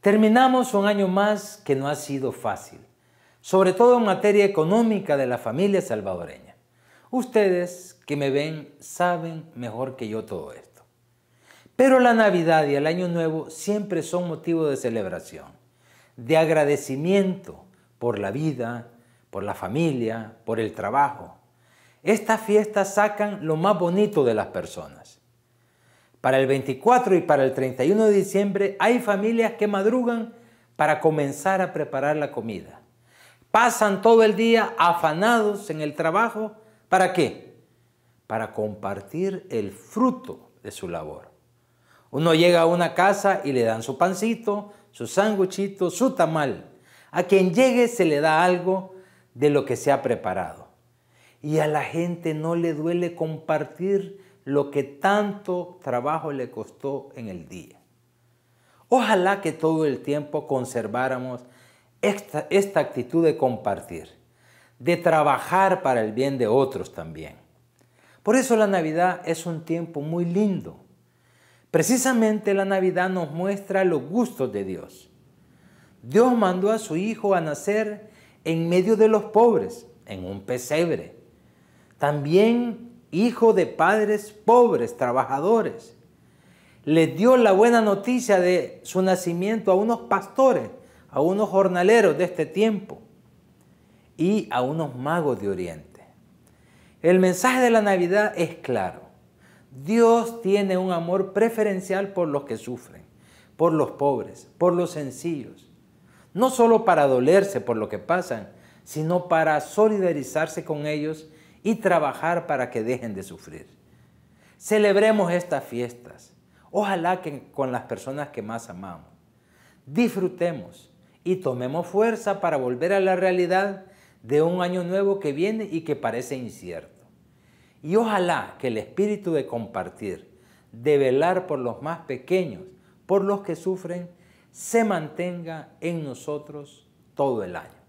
Terminamos un año más que no ha sido fácil, sobre todo en materia económica de la familia salvadoreña. Ustedes que me ven saben mejor que yo todo esto. Pero la Navidad y el Año Nuevo siempre son motivo de celebración, de agradecimiento por la vida, por la familia, por el trabajo. Estas fiestas sacan lo más bonito de las personas. Para el 24 y para el 31 de diciembre hay familias que madrugan para comenzar a preparar la comida. Pasan todo el día afanados en el trabajo. ¿Para qué? Para compartir el fruto de su labor. Uno llega a una casa y le dan su pancito, su sanguchito, su tamal. A quien llegue se le da algo de lo que se ha preparado. Y a la gente no le duele compartir lo que tanto trabajo le costó en el día. Ojalá que todo el tiempo conserváramos esta, actitud de compartir, de trabajar para el bien de otros también. Por eso la Navidad es un tiempo muy lindo. Precisamente la Navidad nos muestra los gustos de Dios. Dios mandó a su Hijo a nacer en medio de los pobres, en un pesebre. También hijo de padres pobres, trabajadores. le dio la buena noticia de su nacimiento a unos pastores, a unos jornaleros de este tiempo y a unos magos de Oriente. El mensaje de la Navidad es claro. Dios tiene un amor preferencial por los que sufren, por los pobres, por los sencillos. No solo para dolerse por lo que pasan, sino para solidarizarse con ellos y trabajar para que dejen de sufrir. Celebremos estas fiestas, ojalá que con las personas que más amamos. Disfrutemos y tomemos fuerza para volver a la realidad de un año nuevo que viene y que parece incierto. Y ojalá que el espíritu de compartir, de velar por los más pequeños, por los que sufren, se mantenga en nosotros todo el año.